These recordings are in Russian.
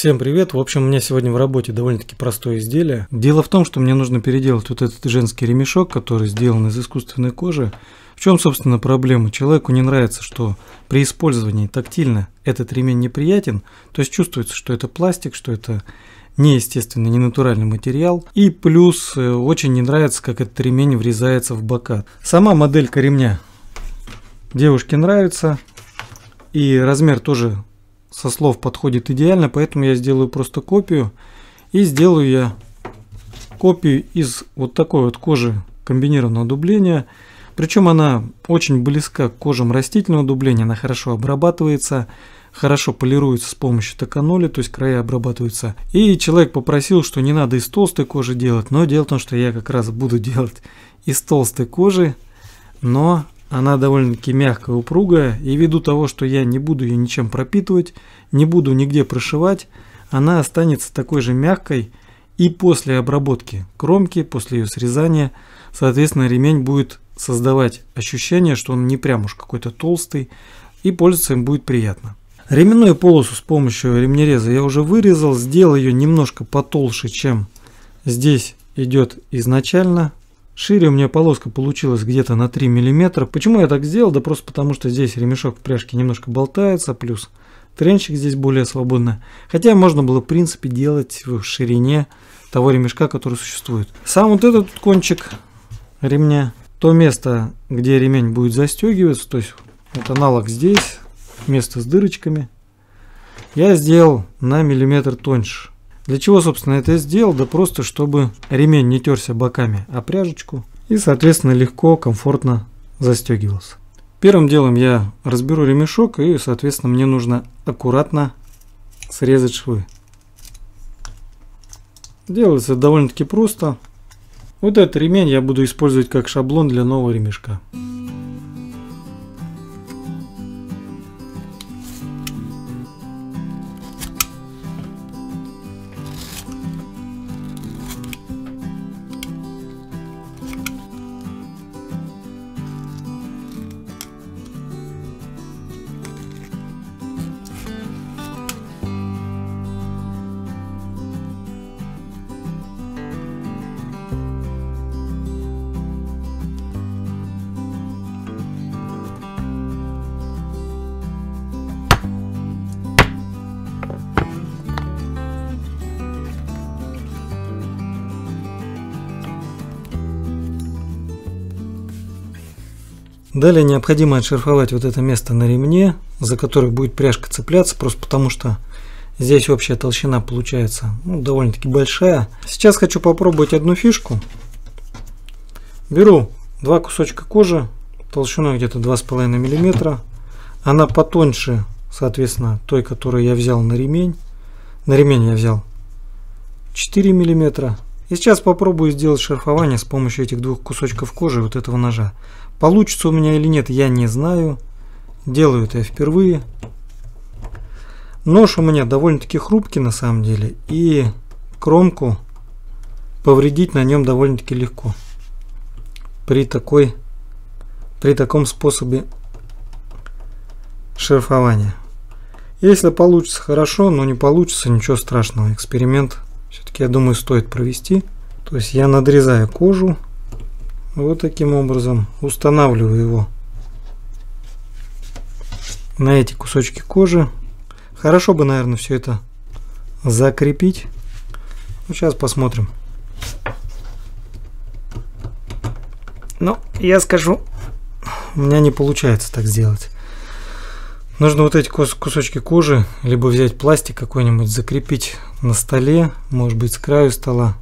Всем привет! В общем, у меня сегодня в работе довольно-таки простое изделие. Дело в том, что мне нужно переделать вот этот женский ремешок, который сделан из искусственной кожи. В чем, собственно, проблема? Человеку не нравится, что при использовании тактильно этот ремень неприятен, то есть чувствуется, что это пластик, что это неестественный, ненатуральный материал. И плюс э, очень не нравится, как этот ремень врезается в бока. Сама моделька ремня девушке нравится, и размер тоже со слов подходит идеально, поэтому я сделаю просто копию. И сделаю я копию из вот такой вот кожи комбинированного дубления. Причем она очень близка к кожам растительного дубления, она хорошо обрабатывается, хорошо полируется с помощью токаноли, то есть края обрабатываются. И человек попросил, что не надо из толстой кожи делать, но дело в том, что я как раз буду делать из толстой кожи, но она довольно-таки мягкая, упругая, и ввиду того, что я не буду ее ничем пропитывать, не буду нигде прошивать, она останется такой же мягкой и после обработки кромки, после ее срезания, соответственно, ремень будет создавать ощущение, что он не прям уж какой-то толстый, и пользоваться им будет приятно. Ременную полосу с помощью ремнереза я уже вырезал, сделал ее немножко потолще, чем здесь идет изначально, Шире у меня полоска получилась где-то на 3 мм. Почему я так сделал? Да просто потому, что здесь ремешок в пряжке немножко болтается, плюс тренчик здесь более свободно. Хотя можно было в принципе делать в ширине того ремешка, который существует. Сам вот этот кончик ремня, то место, где ремень будет застегиваться, то есть это аналог здесь, место с дырочками, я сделал на миллиметр тоньше. Для чего, собственно, это сделал? Да просто, чтобы ремень не терся боками, а пряжечку. И, соответственно, легко, комфортно застегивался. Первым делом я разберу ремешок и, соответственно, мне нужно аккуратно срезать швы. Делается довольно-таки просто. Вот этот ремень я буду использовать как шаблон для нового ремешка. Далее необходимо отшерфовать вот это место на ремне, за которое будет пряжка цепляться, просто потому что здесь общая толщина получается ну, довольно-таки большая. Сейчас хочу попробовать одну фишку. Беру два кусочка кожи толщиной где-то 2,5 мм. Она потоньше, соответственно, той, которую я взял на ремень. На ремень я взял 4 миллиметра. И сейчас попробую сделать шерфование с помощью этих двух кусочков кожи вот этого ножа. Получится у меня или нет, я не знаю. Делаю это я впервые. Нож у меня довольно-таки хрупкий на самом деле. И кромку повредить на нем довольно-таки легко. При, такой, при таком способе шерфования. Если получится хорошо, но не получится, ничего страшного. Эксперимент все-таки, я думаю, стоит провести. То есть я надрезаю кожу вот таким образом, устанавливаю его на эти кусочки кожи. Хорошо бы, наверное, все это закрепить. Ну, сейчас посмотрим. Ну, я скажу, у меня не получается так сделать. Нужно вот эти кусочки кожи, либо взять пластик какой-нибудь, закрепить на столе, может быть с краю стола.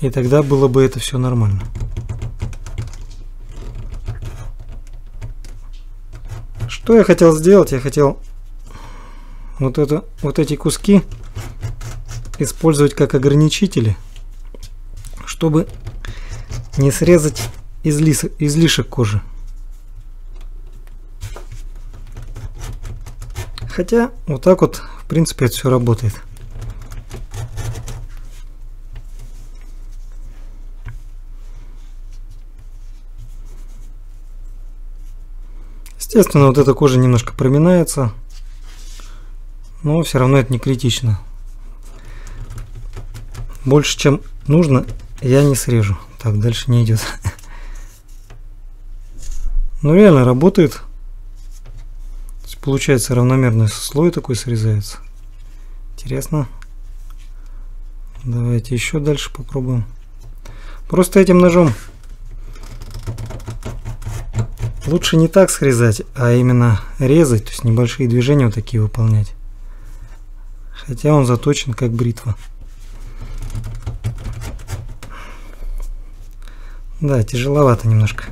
И тогда было бы это все нормально. Что я хотел сделать? Я хотел вот, это, вот эти куски использовать как ограничители, чтобы не срезать излишек кожи. Хотя вот так вот, в принципе, это все работает. Естественно, вот эта кожа немножко проминается, но все равно это не критично. Больше, чем нужно, я не срежу. Так, дальше не идет. Но ну, реально работает. Получается равномерный слой такой срезается. Интересно. Давайте еще дальше попробуем. Просто этим ножом лучше не так срезать, а именно резать, то есть небольшие движения вот такие выполнять. Хотя он заточен как бритва. Да, тяжеловато немножко.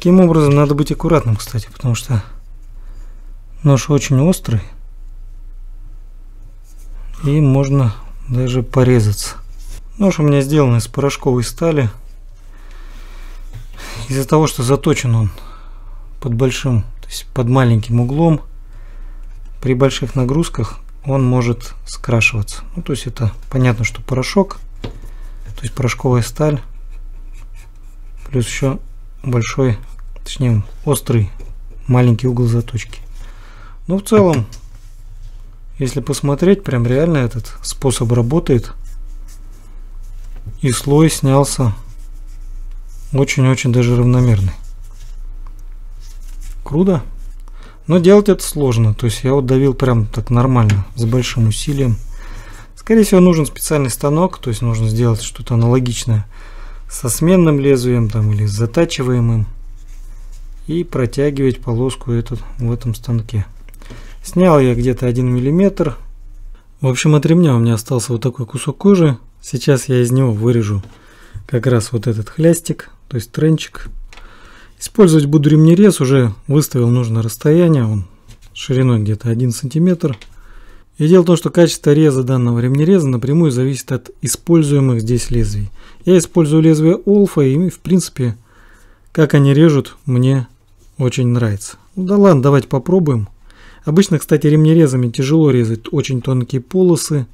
Таким образом надо быть аккуратным, кстати, потому что нож очень острый. И можно даже порезаться. Нож у меня сделан из порошковой стали. Из-за того, что заточен он под большим, то есть под маленьким углом, при больших нагрузках он может скрашиваться. Ну, то есть это понятно, что порошок, то есть порошковая сталь, плюс еще большой точнее острый маленький угол заточки. Но ну, в целом, если посмотреть, прям реально этот способ работает. И слой снялся очень-очень даже равномерный. Круто. Но делать это сложно. То есть я вот давил прям так нормально, с большим усилием. Скорее всего, нужен специальный станок, то есть нужно сделать что-то аналогичное со сменным лезвием там, или с затачиваемым и протягивать полоску этот, в этом станке. Снял я где-то 1 миллиметр. В общем, от ремня у меня остался вот такой кусок кожи. Сейчас я из него вырежу как раз вот этот хлястик, то есть тренчик. Использовать буду ремнерез, уже выставил нужное расстояние, он шириной где-то 1 сантиметр. И дело в том, что качество реза данного ремнереза напрямую зависит от используемых здесь лезвий. Я использую лезвие Олфа и в принципе как они режут, мне очень нравится. Ну да ладно, давайте попробуем. Обычно, кстати, ремнерезами тяжело резать очень тонкие полосы.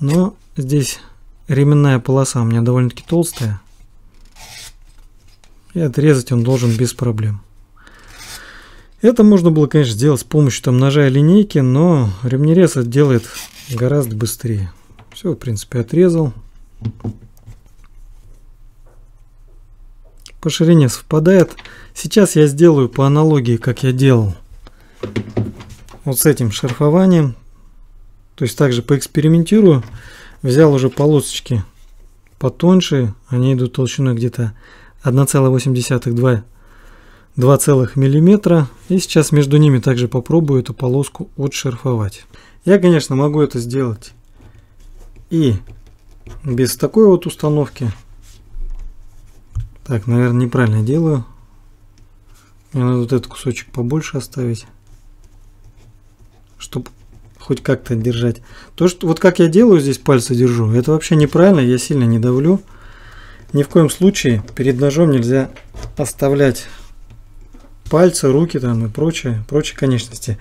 Но здесь ременная полоса у меня довольно-таки толстая. И отрезать он должен без проблем. Это можно было, конечно, сделать с помощью там, ножа и линейки, но ремнерез это делает гораздо быстрее. Все, в принципе, отрезал. по ширине совпадает. Сейчас я сделаю по аналогии, как я делал вот с этим шарфованием. То есть также поэкспериментирую. Взял уже полосочки потоньше. Они идут толщиной где-то 1,8-2 мм. И сейчас между ними также попробую эту полоску отшарфовать. Я, конечно, могу это сделать и без такой вот установки. Так, наверное, неправильно делаю. Мне надо вот этот кусочек побольше оставить, чтобы хоть как-то держать. То, что вот как я делаю здесь, пальцы держу, это вообще неправильно, я сильно не давлю. Ни в коем случае перед ножом нельзя оставлять пальцы, руки там и прочее, прочие конечности.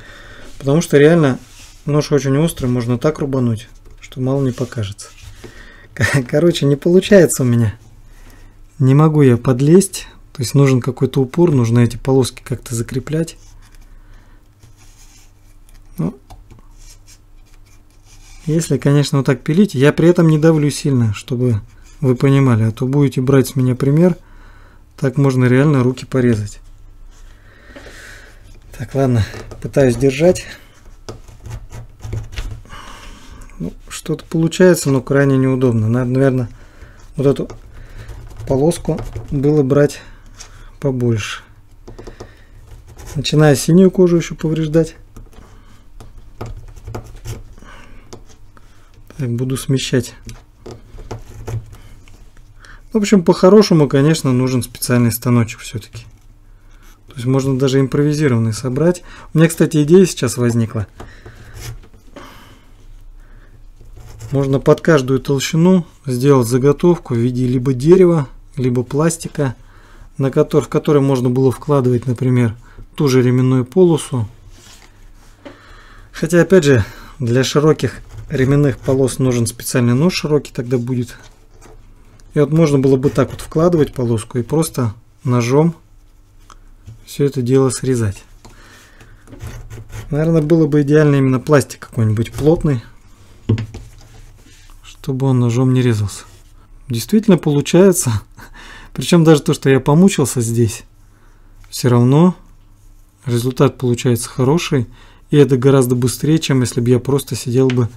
Потому что реально нож очень острый, можно так рубануть, что мало не покажется. Короче, не получается у меня. Не могу я подлезть, то есть нужен какой-то упор, нужно эти полоски как-то закреплять. Ну, если, конечно, вот так пилить, я при этом не давлю сильно, чтобы вы понимали, а то будете брать с меня пример, так можно реально руки порезать. Так, ладно, пытаюсь держать. Ну, что-то получается, но крайне неудобно. Надо, наверное, вот эту полоску было брать побольше. Начиная синюю кожу еще повреждать. Так, буду смещать. В общем, по-хорошему, конечно, нужен специальный станочек все-таки. То есть можно даже импровизированный собрать. У меня, кстати, идея сейчас возникла. Можно под каждую толщину сделать заготовку в виде либо дерева, либо пластика, на который, в который можно было вкладывать, например, ту же ременную полосу. Хотя, опять же, для широких ременных полос нужен специальный нож широкий тогда будет. И вот можно было бы так вот вкладывать полоску и просто ножом все это дело срезать. Наверное, было бы идеально именно пластик какой-нибудь плотный чтобы он ножом не резался. Действительно получается. Причем даже то, что я помучился здесь, все равно результат получается хороший. И это гораздо быстрее, чем если бы я просто сидел бы,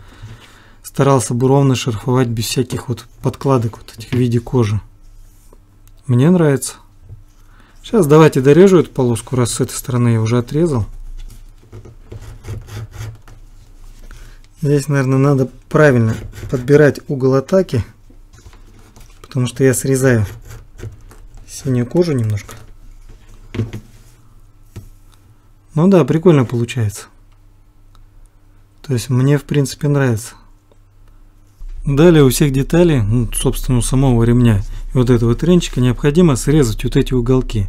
старался бы ровно шерфовать без всяких вот подкладок вот этих в виде кожи. Мне нравится. Сейчас давайте дорежу эту полоску, раз с этой стороны я уже отрезал. Здесь, наверное, надо правильно подбирать угол атаки, потому что я срезаю синюю кожу немножко. Ну да, прикольно получается. То есть мне, в принципе, нравится. Далее у всех деталей, ну, собственно, у самого ремня и вот этого тренчика необходимо срезать вот эти уголки.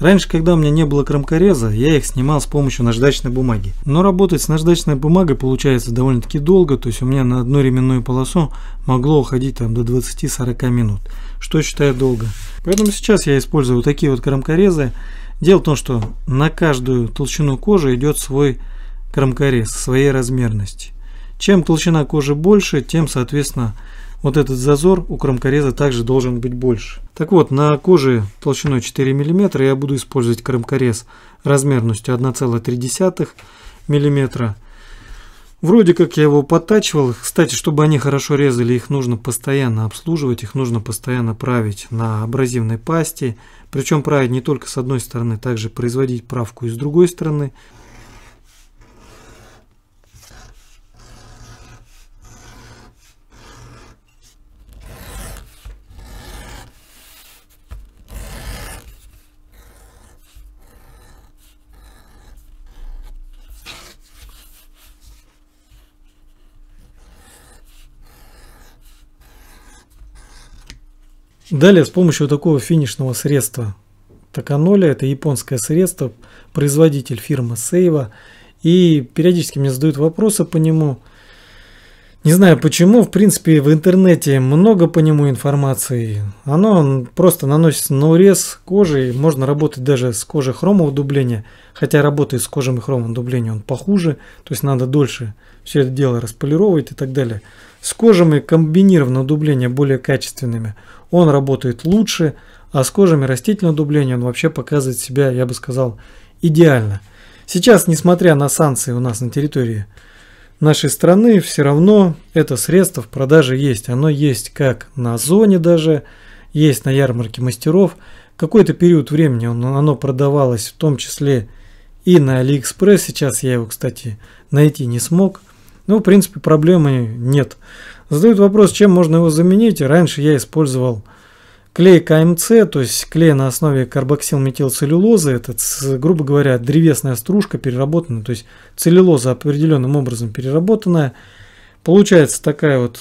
Раньше, когда у меня не было кромкореза, я их снимал с помощью наждачной бумаги. Но работать с наждачной бумагой получается довольно-таки долго, то есть у меня на одну ременную полосу могло уходить там до 20-40 минут, что считаю долго. Поэтому сейчас я использую вот такие вот кромкорезы. Дело в том, что на каждую толщину кожи идет свой крамкорез, своей размерности. Чем толщина кожи больше, тем, соответственно, вот этот зазор у кромкореза также должен быть больше. Так вот, на коже толщиной 4 мм я буду использовать кромкорез размерностью 1,3 мм. Вроде как я его подтачивал. Кстати, чтобы они хорошо резали, их нужно постоянно обслуживать, их нужно постоянно править на абразивной пасте. Причем править не только с одной стороны, также производить правку и с другой стороны. Далее с помощью такого финишного средства Таканоли, это японское средство, производитель фирмы Сейва, и периодически мне задают вопросы по нему. Не знаю почему, в принципе, в интернете много по нему информации. Оно просто наносится на урез кожи, можно работать даже с кожей хромового дубления, хотя работает с кожей хромового дубления он похуже, то есть надо дольше все это дело располировать и так далее. С кожами комбинированного дубления более качественными – он работает лучше, а с кожами растительного дубления он вообще показывает себя, я бы сказал, идеально. Сейчас, несмотря на санкции у нас на территории нашей страны, все равно это средство в продаже есть. Оно есть как на зоне даже, есть на ярмарке мастеров. Какой-то период времени оно продавалось в том числе и на Алиэкспресс. Сейчас я его, кстати, найти не смог. Но, ну, в принципе, проблемы нет. Задают вопрос, чем можно его заменить. Раньше я использовал клей КМЦ, то есть клей на основе карбоксилметилцеллюлозы. Это, грубо говоря, древесная стружка переработанная, то есть целлюлоза определенным образом переработанная. Получается такая вот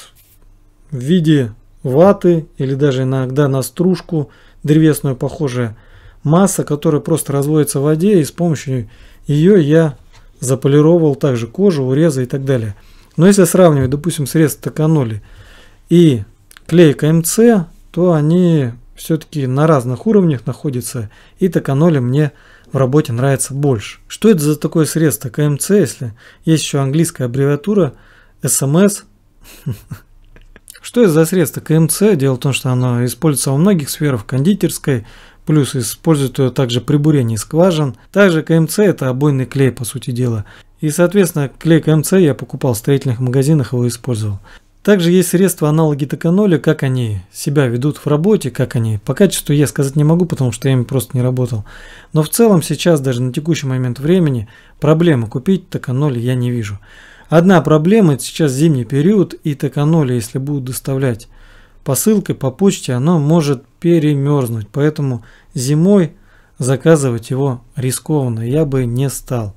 в виде ваты или даже иногда на стружку древесную похожая масса, которая просто разводится в воде, и с помощью ее я заполировал также кожу, урезы и так далее. Но если сравнивать, допустим, средства Токаноли и клейка МЦ, то они все-таки на разных уровнях находятся, и Токаноли мне в работе нравится больше. Что это за такое средство КМЦ, если есть еще английская аббревиатура СМС? Эм что это за средство КМЦ? Дело в том, что оно используется во многих сферах, кондитерской, плюс используют ее также при бурении скважин. Также КМЦ это обойный клей по сути дела. И соответственно клей КМЦ я покупал в строительных магазинах, его использовал. Также есть средства аналоги токаноли, как они себя ведут в работе, как они. По качеству я сказать не могу, потому что я им просто не работал. Но в целом сейчас, даже на текущий момент времени, проблемы купить токаноли я не вижу. Одна проблема – это сейчас зимний период, и токаноли, если будут доставлять посылкой по почте оно может перемерзнуть, поэтому зимой заказывать его рискованно я бы не стал.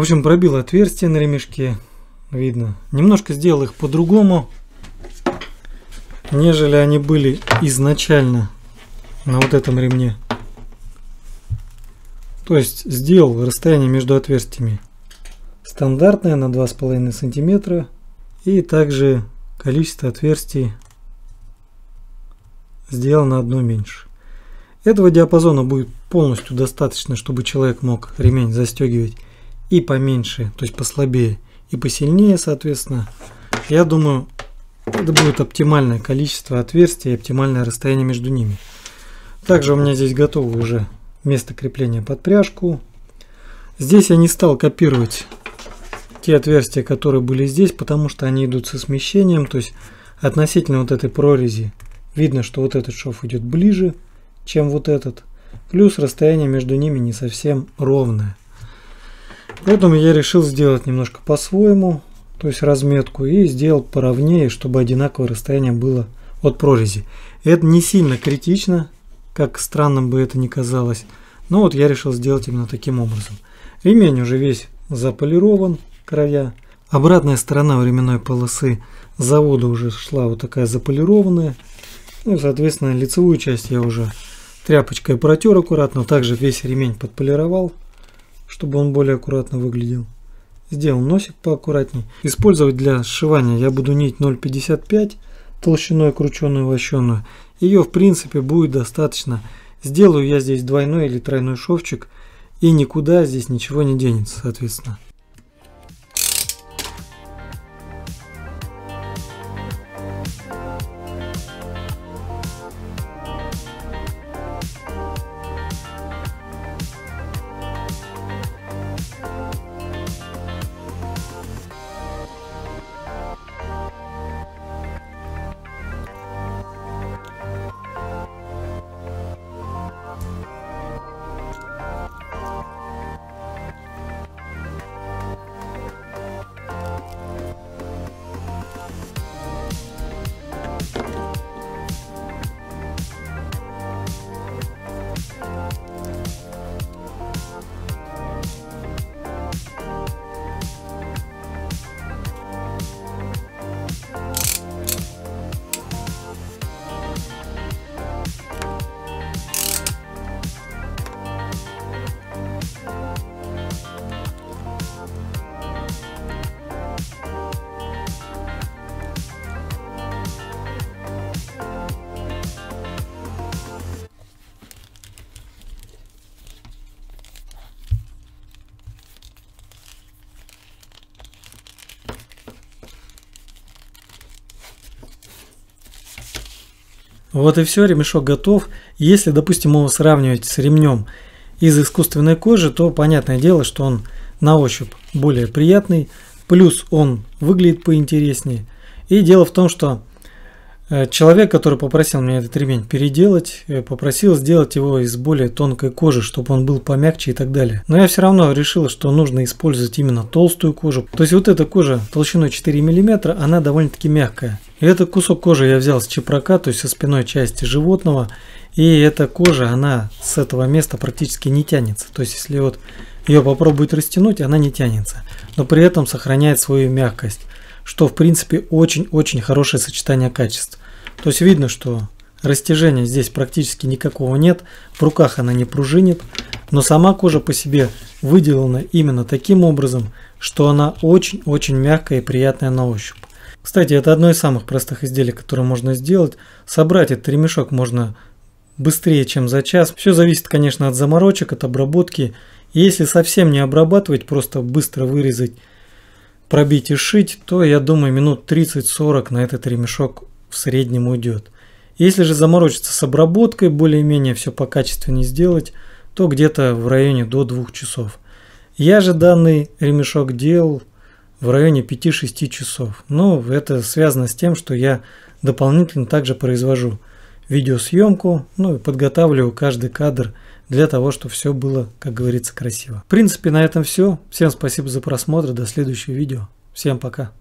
В общем, пробил отверстие на ремешке, видно. Немножко сделал их по-другому, нежели они были изначально на вот этом ремне. То есть сделал расстояние между отверстиями стандартное на 2,5 сантиметра и также количество отверстий сделал на одно меньше. Этого диапазона будет полностью достаточно, чтобы человек мог ремень застегивать и поменьше, то есть послабее, и посильнее, соответственно, я думаю, это будет оптимальное количество отверстий и оптимальное расстояние между ними. Также у меня здесь готово уже место крепления под пряжку. Здесь я не стал копировать те отверстия, которые были здесь, потому что они идут со смещением, то есть относительно вот этой прорези видно, что вот этот шов идет ближе, чем вот этот. Плюс расстояние между ними не совсем ровное. Поэтому я решил сделать немножко по-своему, то есть разметку, и сделал поровнее, чтобы одинаковое расстояние было от прорези. Это не сильно критично, как странным бы это ни казалось, но вот я решил сделать именно таким образом. Ремень уже весь заполирован, края. Обратная сторона временной полосы завода уже шла вот такая заполированная. Ну соответственно, лицевую часть я уже тряпочкой протер аккуратно, также весь ремень подполировал чтобы он более аккуратно выглядел. Сделал носик поаккуратней. Использовать для сшивания я буду нить 0,55 толщиной крученую вощеную. Ее в принципе будет достаточно. Сделаю я здесь двойной или тройной шовчик и никуда здесь ничего не денется соответственно. Вот и все, ремешок готов. Если, допустим, его сравнивать с ремнем из искусственной кожи, то понятное дело, что он на ощупь более приятный, плюс он выглядит поинтереснее. И дело в том, что э, человек, который попросил меня этот ремень переделать, э, попросил сделать его из более тонкой кожи, чтобы он был помягче и так далее. Но я все равно решил, что нужно использовать именно толстую кожу. То есть вот эта кожа толщиной 4 мм, она довольно-таки мягкая. И этот кусок кожи я взял с чепрака, то есть со спиной части животного. И эта кожа, она с этого места практически не тянется. То есть если вот ее попробовать растянуть, она не тянется. Но при этом сохраняет свою мягкость, что в принципе очень-очень хорошее сочетание качеств. То есть видно, что растяжения здесь практически никакого нет, в руках она не пружинит, но сама кожа по себе выделана именно таким образом, что она очень-очень мягкая и приятная на ощупь. Кстати, это одно из самых простых изделий, которые можно сделать. Собрать этот ремешок можно быстрее, чем за час. Все зависит, конечно, от заморочек, от обработки. если совсем не обрабатывать, просто быстро вырезать, пробить и шить, то, я думаю, минут 30-40 на этот ремешок в среднем уйдет. Если же заморочиться с обработкой, более-менее все по покачественнее сделать, то где-то в районе до 2 часов. Я же данный ремешок делал в районе 5-6 часов. Но ну, это связано с тем, что я дополнительно также произвожу видеосъемку, ну и подготавливаю каждый кадр для того, чтобы все было, как говорится, красиво. В принципе, на этом все. Всем спасибо за просмотр. До следующего видео. Всем пока.